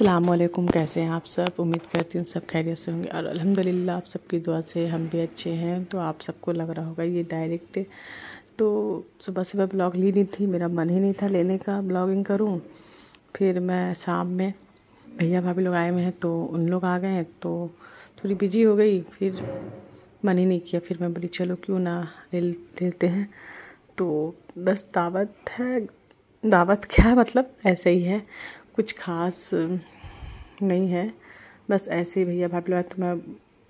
असलम कैसे हैं आप सब उम्मीद करती हूँ सब खैरियत से होंगे और अल्हम्दुलिल्लाह आप सबकी दुआ से हम भी अच्छे हैं तो आप सबको लग रहा होगा ये डायरेक्ट तो सुबह सुबह ब्लॉग ली नहीं थी मेरा मन ही नहीं था लेने का ब्लॉगिंग करूँ फिर मैं शाम में भैया भाभी लोग आए हुए हैं तो उन लोग आ गए हैं तो थोड़ी बिजी हो गई फिर मन ही नहीं किया फिर मैं बोली चलो क्यों ना ले लेते हैं तो बस दावत है दावत क्या मतलब ऐसे ही है कुछ खास नहीं है बस ऐसे ही भैया भाभी तो मैं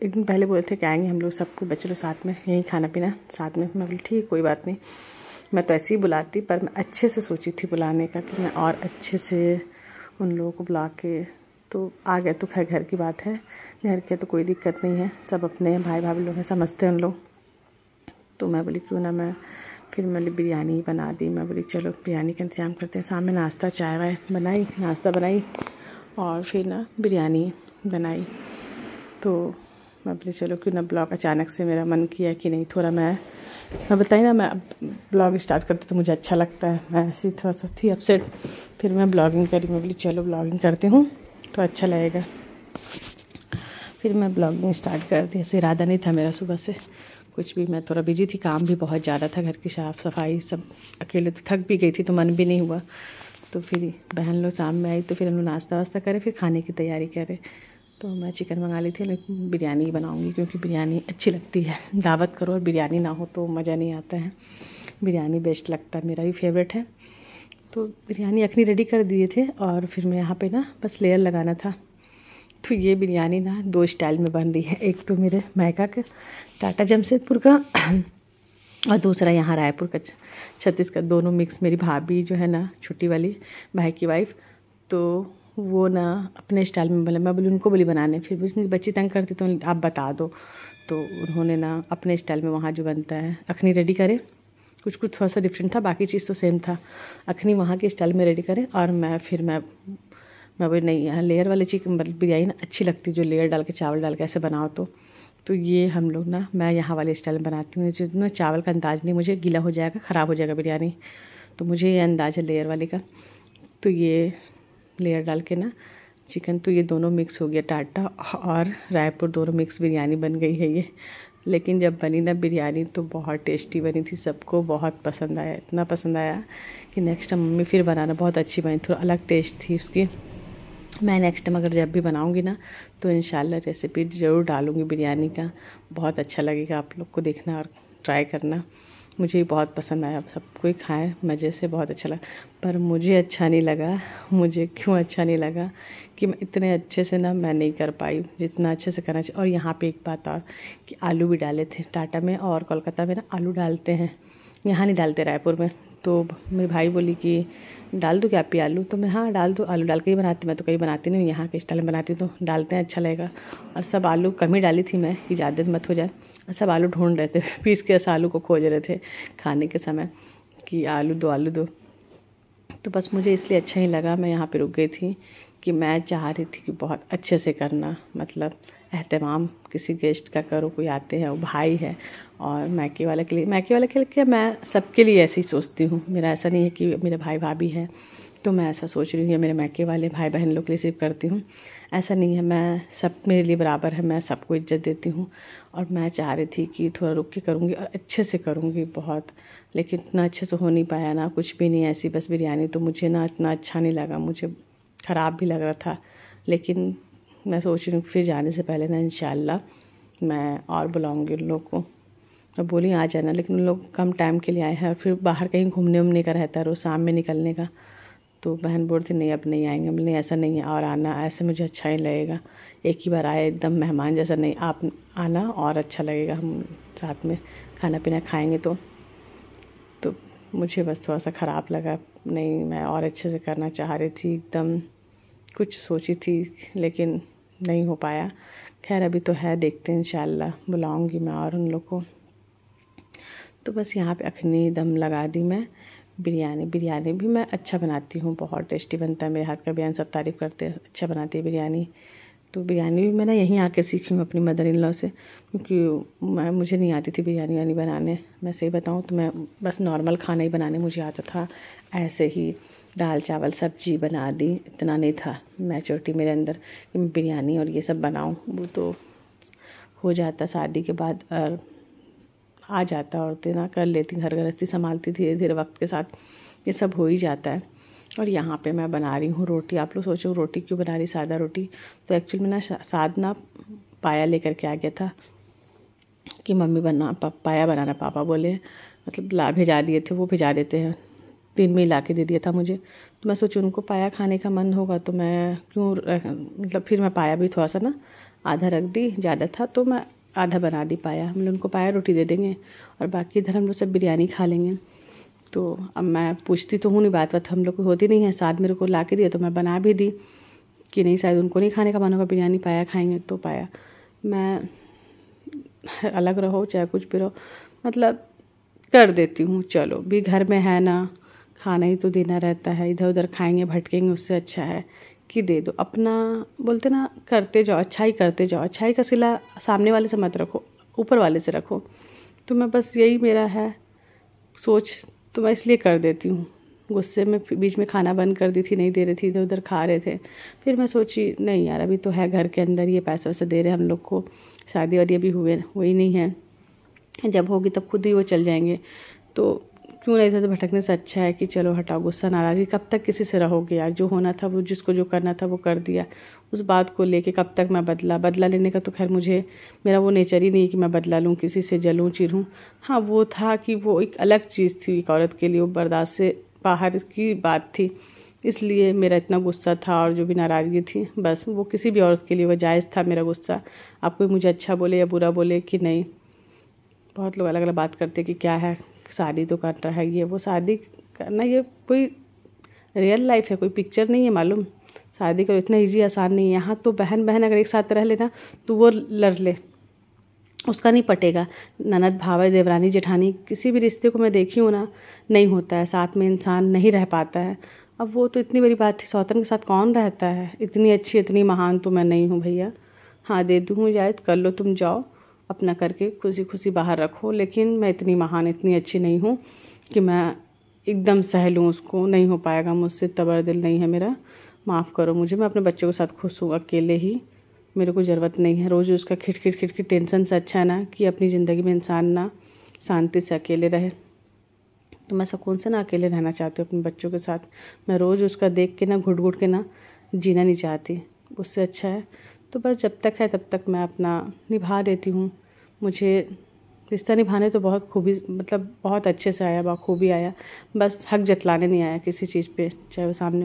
एक दिन पहले बोले थे कि आएंगे हम लोग सबको बच्चे लोग साथ में यहीं खाना पीना साथ में मैं बोली ठीक कोई बात नहीं मैं तो ऐसे ही बुलाती पर मैं अच्छे से सोची थी बुलाने का कि मैं और अच्छे से उन लोगों को बुला के तो आ गए तो खैर घर की बात है घर के तो कोई दिक्कत नहीं है सब अपने भाई भाभी लोग हैं समझते हैं उन लोग तो मैं बोली क्यों ना मैं फिर मैंने बिरयानी बना दी मैं बोली चलो बिरयानी का इंतज़ाम करते हैं सामने नाश्ता चाय वाय बनाई नाश्ता बनाई और फिर ना बिरयानी बनाई तो मैं बोली चलो क्यों ना ब्लॉग अचानक से मेरा मन किया कि नहीं थोड़ा मैं मैं बताई ना मैं ब्लॉग स्टार्ट करती तो मुझे अच्छा लगता है मैं ऐसी थोड़ा सा थी अपसेट फिर मैं ब्लॉगिंग करी मैं बोली चलो ब्लॉगिंग करती हूँ तो अच्छा लगेगा फिर मैं ब्लॉगिंग स्टार्ट कर दी ऐसे इरादा नहीं था मेरा सुबह से कुछ भी मैं थोड़ा बिजी थी काम भी बहुत ज़्यादा था घर की साफ सफाई सब अकेले तो थक भी गई थी तो मन भी नहीं हुआ तो फिर बहन लोग शाम में आई तो फिर हम लोग नाश्ता वास्ता करें फिर खाने की तैयारी करें तो मैं चिकन मंगा ली थी लेकिन बिरयानी ही क्योंकि बिरयानी अच्छी लगती है दावत करो और बिरयानी ना हो तो मज़ा नहीं आता है बिरयानी बेस्ट लगता है मेरा भी फेवरेट है तो बिरयानी अखनी रेडी कर दिए थे और फिर मैं यहाँ पे ना बस लेयर लगाना था तो ये बिरयानी ना दो स्टाइल में बन रही है एक तो मेरे मैका का टाटा जमशेदपुर का और दूसरा यहाँ रायपुर का छत्तीसगढ़ दोनों मिक्स मेरी भाभी जो है ना छोटी वाली भाई की वाइफ तो वो ना अपने स्टाइल में बोले मैं बोली उनको बोली बनाने फिर भी बच्ची तंग करती तो आप बता दो तो उन्होंने ना अपने स्टाइल में वहाँ जो बनता है अखनी रेडी करे कुछ कुछ थोड़ा सा डिफरेंट था बाकी चीज़ तो सेम था अखनी वहाँ के स्टाइल में रेडी करें और मैं फिर मैं मैं अभी नहीं यहाँ लेयर वाली चिकन मतलब बिरयानी ना अच्छी लगती जो लेयर डाल के चावल डाल के ऐसे बनाओ तो तो ये हम लोग ना मैं यहाँ वाले स्टाइल में बनाती हूँ जितना चावल का अंदाज़ नहीं मुझे गीला हो जाएगा ख़राब हो जाएगा बिरयानी तो मुझे ये अंदाज़ है लेयर वाले का तो ये लेयर डाल के ना चिकन तो ये दोनों मिक्स हो गया टाटा और रायपुर दोनों मिक्स बिरयानी बन गई है ये लेकिन जब बनी ना बिरयानी तो बहुत टेस्टी बनी थी सबको बहुत पसंद आया इतना पसंद आया कि नेक्स्ट टाइम मम्मी फिर बनाना बहुत अच्छी बनी थोड़ा अलग टेस्ट थी उसकी मैं नेक्स्ट टाइम अगर जब भी बनाऊँगी ना तो इन रेसिपी ज़रूर डालूंगी बिरयानी का बहुत अच्छा लगेगा आप लोग को देखना और ट्राई करना मुझे बहुत पसंद आया सबको ही खाएँ मज़े से बहुत अच्छा लगा पर मुझे अच्छा नहीं लगा मुझे क्यों अच्छा नहीं लगा कि मैं इतने अच्छे से ना मैं नहीं कर पाई जितना अच्छे से करना चाहिए और यहाँ पे एक बात और कि आलू भी डाले थे टाटा में और कोलकाता में ना आलू डालते हैं यहाँ नहीं डालते रायपुर में तो मेरे भाई बोली कि डाल दूँ क्या आलू तो मैं हाँ डाल दो आलू डाल के ही बनाती मैं तो कहीं बनाती नहीं यहाँ के स्टाइल में बनाती हूँ तो डालते हैं अच्छा लगेगा और सब आलू कम ही डाली थी मैं कि ज़्यादा मत हो जाए और सब आलू ढूंढ रहे थे पीस के ऐसा आलू को खोज रहे थे खाने के समय कि आलू दो आलू दो तो बस मुझे इसलिए अच्छा ही लगा मैं यहाँ पर रुक गई थी कि मैं चाह रही थी कि बहुत अच्छे से करना मतलब अहतमाम किसी गेस्ट का करो कोई आते हैं वो भाई है और मैके वाले के लिए मैके वाला के लिए मैं सबके लिए ऐसे ही सोचती हूँ मेरा ऐसा नहीं है कि मेरे भाई भाभी हैं तो मैं ऐसा सोच रही हूँ या मेरे मैके वाले भाई बहन लोग के लिए सिर्फ करती हूँ ऐसा नहीं है मैं सब मेरे लिए बराबर है मैं सबको इज्जत देती हूँ और मैं चाह रही थी कि थोड़ा रुक के करूँगी और अच्छे से करूँगी बहुत लेकिन इतना अच्छे से हो नहीं पाया ना कुछ भी नहीं ऐसी बस बिरयानी तो मुझे ना इतना अच्छा नहीं लगा मुझे ख़राब भी लग रहा था लेकिन मैं सोच रही हूँ फिर जाने से पहले ना इन मैं और बुलाऊँगी उन लोग को मैं बोली आ जाना लेकिन उन लोग कम टाइम के लिए आए हैं और फिर बाहर कहीं घूमने उमने का रहता है रोज़ शाम में निकलने का तो बहन बोल थी नहीं अब नहीं आएंगे नहीं ऐसा नहीं है और आना ऐसे मुझे अच्छा ही लगेगा एक ही बार आए एकदम मेहमान जैसा नहीं आप आना और अच्छा लगेगा हम साथ में खाना पीना खाएंगे तो तो मुझे बस थोड़ा सा ख़राब लगा नहीं मैं और अच्छे से करना चाह रही थी एकदम कुछ सोची थी लेकिन नहीं हो पाया खैर अभी तो है देखते हैं इंशाल्लाह बुलाऊंगी मैं और उन लोग को तो बस यहाँ पे अखनी दम लगा दी मैं बिरयानी बिरयानी भी मैं अच्छा बनाती हूँ बहुत टेस्टी बनता है मेरे हाथ का बिरयानी सब तारीफ़ करते हैं अच्छा बनाती है बिरयानी तो बिरयानी भी मैंने यहीं आके सीखी हूँ अपनी मदर इन लॉ से क्योंकि मैं मुझे नहीं आती थी बिरयानी वानी बनाने मैं सही बताऊँ तो मैं बस नॉर्मल खाना ही बनाने मुझे आता था ऐसे ही दाल चावल सब्जी बना दी इतना नहीं था मैचोरिटी मेरे अंदर कि मैं बिरयानी और ये सब बनाऊँ वो तो हो जाता शादी के बाद और आ जाता औरतें ना कर लेती घर गृहस्थी संभालती धीरे धीरे वक्त के साथ ये सब हो ही जाता है और यहाँ पे मैं बना रही हूँ रोटी आप लोग सोचो रोटी क्यों बना रही सादा रोटी तो एक्चुअल में ना साधना पाया लेकर के आ गया था कि मम्मी बना पाया बनाना पापा बोले मतलब ला भिजा दिए थे वो भिजा देते हैं दिन में ही ला के दे दिया था मुझे तो मैं सोची उनको पाया खाने का मन होगा तो मैं क्यों मतलब फिर मैं पाया भी थोड़ा सा ना आधा रख दी ज़्यादा था तो मैं आधा बना दी पाया हम लोग उनको पाया रोटी दे देंगे और बाकी इधर हम लोग सब बिरयानी खा लेंगे तो अब मैं पूछती तो हूँ नहीं बात बात हम लोग को होती नहीं है साथ मेरे को ला के दिया तो मैं बना भी दी कि नहीं शायद उनको नहीं खाने का मन होगा बिरयानी पाया खाएंगे तो पाया मैं अलग रहो चाहे कुछ भी रहो मतलब कर देती हूँ चलो भी घर में है ना खाना ही तो देना रहता है इधर उधर खाएंगे भटकेंगे उससे अच्छा है कि दे दो अपना बोलते ना करते जाओ अच्छाई करते जाओ अच्छाई का सिला सामने वाले से मत रखो ऊपर वाले से रखो तो मैं बस यही मेरा है सोच तो मैं इसलिए कर देती हूँ गुस्से में बीच में खाना बंद कर दी थी नहीं दे रही थी इधर उधर खा रहे थे फिर मैं सोची नहीं यार अभी तो है घर के अंदर ये पैसे वैसे दे रहे हैं हम लोग को शादी वादी अभी हुए हुई नहीं है जब होगी तब खुद ही वो चल जाएंगे तो क्यों नहीं था तो भटकने से अच्छा है कि चलो हटाओ गुस्सा नाराज़गी कब तक किसी से रहोगे यार जो होना था वो जिसको जो करना था वो कर दिया उस बात को लेके कब तक मैं बदला बदला लेने का तो खैर मुझे मेरा वो नेचर ही नहीं कि मैं बदला लूँ किसी से जलूँ चिरूँ हाँ वो था कि वो एक अलग चीज़ थी एक औरत के लिए वो बर्दाश्त से बाहर की बात थी इसलिए मेरा इतना गुस्सा था और जो भी नाराज़गी थी बस वो किसी भी औरत के लिए वो जायज़ था मेरा गुस्सा आप कोई मुझे अच्छा बोले या बुरा बोले कि नहीं बहुत लोग अलग अलग बात करते कि क्या है शादी तो कर रहा है ये वो शादी करना ये कोई रियल लाइफ है कोई पिक्चर नहीं है मालूम शादी करो इतना इजी आसान नहीं है यहाँ तो बहन बहन अगर एक साथ रह लेना तो वो लड़ ले उसका नहीं पटेगा ननद भावे देवरानी जेठानी किसी भी रिश्ते को मैं देखी हूँ ना नहीं होता है साथ में इंसान नहीं रह पाता है अब वो तो इतनी बड़ी बात थी सौतन के साथ कौन रहता है इतनी अच्छी इतनी महान तो मैं नहीं हूँ भैया हाँ दे दूँ जायद तो कर लो तुम जाओ अपना करके खुशी खुशी बाहर रखो लेकिन मैं इतनी महान इतनी अच्छी नहीं हूँ कि मैं एकदम सह लूँ उसको नहीं हो पाएगा मुझसे तबर दिल नहीं है मेरा माफ़ करो मुझे मैं अपने बच्चों के साथ खुश हूँ अकेले ही मेरे को ज़रूरत नहीं है रोज़ उसका खिटखिट खिटखिट टेंशन से अच्छा है ना कि अपनी ज़िंदगी में इंसान ना शांति से अकेले रहे तो मैं सुकून से ना अकेले रहना चाहती हूँ अपने बच्चों के साथ मैं रोज़ उसका देख के ना घुट घुट के ना जीना नहीं चाहती उससे अच्छा है तो बस जब तक है तब तक मैं अपना निभा देती हूँ मुझे रिश्ता निभाने तो बहुत खूबी मतलब बहुत अच्छे से आया बखूबी आया बस हक जतलाने नहीं आया किसी चीज़ पे चाहे वो सामने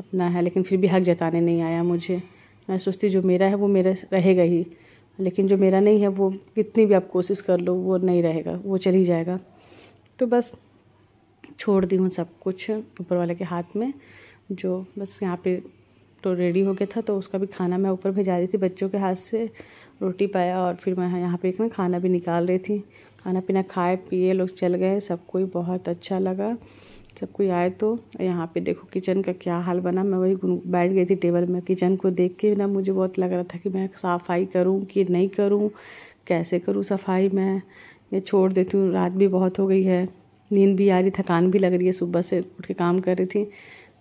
अपना है लेकिन फिर भी हक जताने नहीं आया मुझे मैं सोचती जो मेरा है वो मेरा रहेगा ही लेकिन जो मेरा नहीं है वो कितनी भी आप कोशिश कर लो वो नहीं रहेगा वो चल ही जाएगा तो बस छोड़ दी हूँ सब कुछ ऊपर वाले के हाथ में जो बस यहाँ पे तो रेडी हो गया था तो उसका भी खाना मैं ऊपर भेजा रही थी बच्चों के हाथ से रोटी पाया और फिर मैं यहाँ पे मैं खाना भी निकाल रही थी खाना पीना खाए पिए लोग चल गए सबको कोई बहुत अच्छा लगा सब कोई आए तो यहाँ पे देखो किचन का क्या हाल बना मैं वही बैठ गई थी टेबल में किचन को देख के ना मुझे बहुत लग रहा था कि मैं सफाई करूँ कि नहीं करूँ कैसे करूँ सफाई मैं ये छोड़ देती हूँ रात भी बहुत हो गई है नींद भी आ रही थकान भी लग रही है सुबह से उठ के काम कर रही थी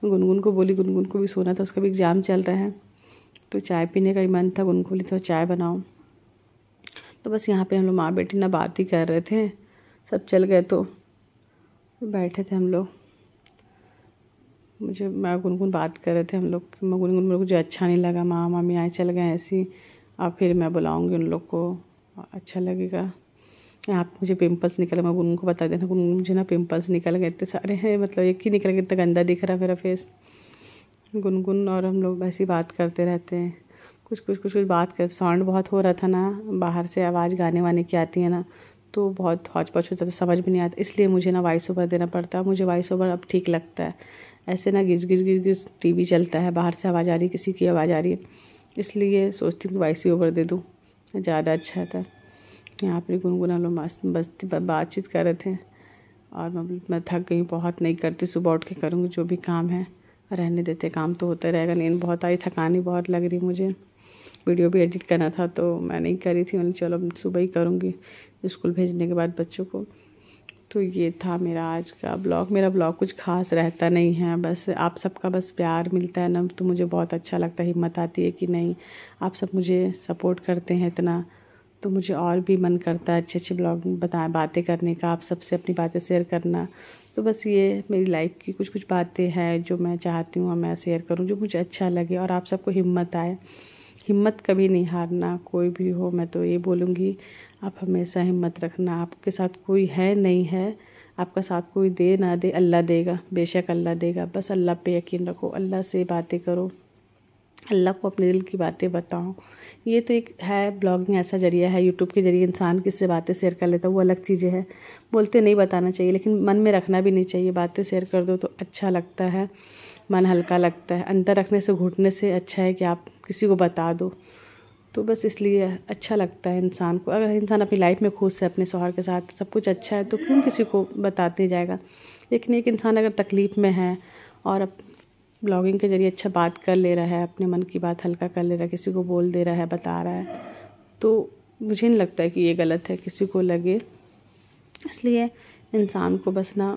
गुनगुन को बोली गुनगुन को भी सोना था उसका भी एग्ज़ाम चल रहा है तो चाय पीने का ही मन था गुनगुन बोली थोड़ा चाय बनाओ तो बस यहाँ पे हम लोग माँ बेटी ना बात ही कर रहे थे सब चल गए तो बैठे थे हम लोग मुझे मैं गुनगुन बात कर रहे थे हम लोग मैं गुनगुन मेरे को जो अच्छा नहीं लगा माँ मामी आए चल गए ऐसी और फिर मैं बुलाऊँगी उन लोग को अच्छा लगेगा आप मुझे पिंपल्स निकल मैं को बता देना गुनगुन मुझे ना पिंपल्स निकल गए इतने सारे हैं मतलब एक ही निकल गए इतना गंदा दिख रहा मेरा फेस गुनगुन और हम लोग ऐसी बात करते रहते हैं कुछ कुछ कुछ कुछ बात कर साउंड बहुत हो रहा था ना बाहर से आवाज़ गाने वाने की आती है ना तो बहुत हौच पौच होता था समझ भी नहीं आता इसलिए मुझे ना वॉइस ओवर देना पड़ता है मुझे वॉइस ओवर अब ठीक लगता है ऐसे ना घिस घिस घिस घिस वी चलता है बाहर से आवाज़ आ रही किसी की आवाज़ आ रही है इसलिए सोचती हूँ वॉइस ओवर दे दूँ ज़्यादा अच्छा था यहाँ पर गुनगुना लोग मस्त बस्ती बातचीत कर रहे थे और मैं मैं थक गई बहुत नहीं करती सुबह उठ के करूँगी जो भी काम है रहने देते काम तो होता रहेगा नींद बहुत आई थकानी बहुत लग रही मुझे वीडियो भी एडिट करना था तो मैं नहीं करी थी मैंने चलो सुबह ही करूँगी स्कूल भेजने के बाद बच्चों को तो ये था मेरा आज का ब्लॉग मेरा ब्लॉग कुछ खास रहता नहीं है बस आप सबका बस प्यार मिलता है ना तो मुझे बहुत अच्छा लगता है हिम्मत आती है कि नहीं आप सब मुझे सपोर्ट करते हैं इतना तो मुझे और भी मन करता है अच्छे अच्छे ब्लॉग बताए बातें करने का आप सबसे अपनी बातें शेयर करना तो बस ये मेरी लाइफ की कुछ कुछ बातें हैं जो मैं चाहती हूँ मैं शेयर करूँ जो मुझे अच्छा लगे और आप सबको हिम्मत आए हिम्मत कभी नहीं हारना कोई भी हो मैं तो ये बोलूँगी आप हमेशा हिम्मत रखना आपके साथ कोई है नहीं है आपका साथ कोई दे ना दे अल्लाह देगा बेशक अल्लाह देगा बस अल्लाह पे यकीन रखो अल्लाह से बातें करो अल्लाह को अपने दिल की बातें बताऊँ ये तो एक है ब्लॉगिंग ऐसा जरिया है यूट्यूब के जरिए इंसान किससे बातें शेयर कर लेता है वो अलग चीज़ें हैं बोलते नहीं बताना चाहिए लेकिन मन में रखना भी नहीं चाहिए बातें शेयर कर दो तो अच्छा लगता है मन हल्का लगता है अंतर रखने से घुटने से अच्छा है कि आप किसी को बता दो तो बस इसलिए अच्छा लगता है इंसान को अगर इंसान अपनी लाइफ में खुश है अपने शोहर के साथ सब कुछ अच्छा है तो क्यों किसी को बताते जाएगा लेकिन एक इंसान अगर तकलीफ़ में है और ब्लॉगिंग के ज़रिए अच्छा बात कर ले रहा है अपने मन की बात हल्का कर ले रहा है किसी को बोल दे रहा है बता रहा है तो मुझे नहीं लगता है कि ये गलत है किसी को लगे इसलिए इंसान को बस ना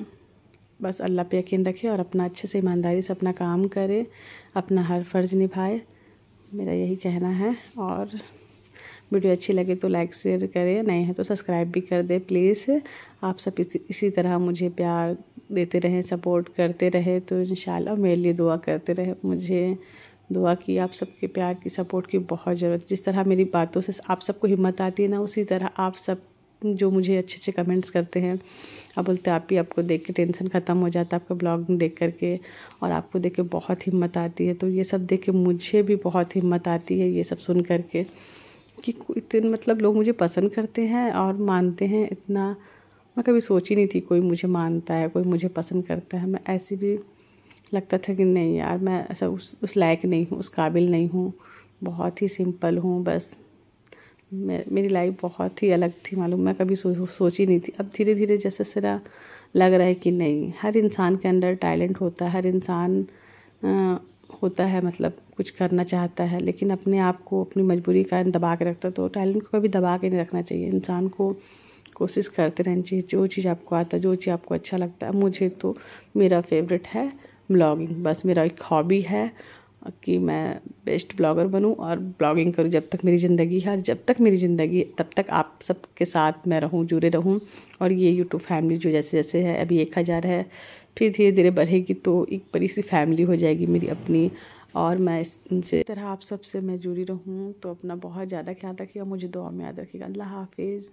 बस अल्लाह पे यकीन रखे और अपना अच्छे से ईमानदारी से अपना काम करे अपना हर फ़र्ज़ निभाए मेरा यही कहना है और वीडियो अच्छी लगे तो लाइक शेयर करें नए हैं तो सब्सक्राइब भी कर दें प्लीज़ आप सब इसी इसी तरह मुझे प्यार देते रहें सपोर्ट करते रहे तो इन मेरे लिए दुआ करते रहे मुझे दुआ की आप सबके प्यार की सपोर्ट की बहुत ज़रूरत जिस तरह मेरी बातों से आप सबको हिम्मत आती है ना उसी तरह आप सब जो मुझे अच्छे अच्छे कमेंट्स करते हैं अब बोलते आप ही आपको देख के टेंशन ख़त्म हो जाता है आपका ब्लॉग देख कर के और आपको देख के बहुत हिम्मत आती है तो ये सब देख के मुझे भी बहुत हिम्मत आती है ये सब सुन करके कि इतने मतलब लोग मुझे पसंद करते हैं और मानते हैं इतना मैं कभी सोच ही नहीं थी कोई मुझे मानता है कोई मुझे पसंद करता है मैं ऐसे भी लगता था कि नहीं यार मैं ऐसा उस उस लायक नहीं हूँ उस काबिल नहीं हूँ बहुत ही सिंपल हूँ बस मे, मेरी लाइफ बहुत ही अलग थी मालूम मैं कभी सो, ही नहीं थी अब धीरे धीरे जैसे सरा लग रहा है कि नहीं हर इंसान के अंदर टैलेंट होता है हर इंसान होता है मतलब कुछ करना चाहता है लेकिन अपने आप को अपनी मजबूरी का दबा के रखता है तो टैलेंट को कभी दबा के नहीं रखना चाहिए इंसान को कोशिश करते रहनी चाहिए जो चीज़ आपको आता है जो चीज़ आपको अच्छा लगता है मुझे तो मेरा फेवरेट है ब्लॉगिंग बस मेरा एक हॉबी है कि मैं बेस्ट ब्लॉगर बनूं और ब्लॉगिंग करूं जब तक मेरी ज़िंदगी है और जब तक मेरी ज़िंदगी तब तक आप सबके साथ मैं रहूं जुड़े रहूं और ये यूट्यूब फैमिली जो जैसे जैसे है अभी एक हज़ार है फिर धीरे धीरे बढ़ेगी तो एक बड़ी सी फैमिली हो जाएगी मेरी अपनी और मैं इनसे तरह आप सबसे मैं जुड़ी रहूँ तो अपना बहुत ज़्यादा ख्याल रखिएगा मुझे दुआ में याद रखिएगा अल्लाह हाफिज़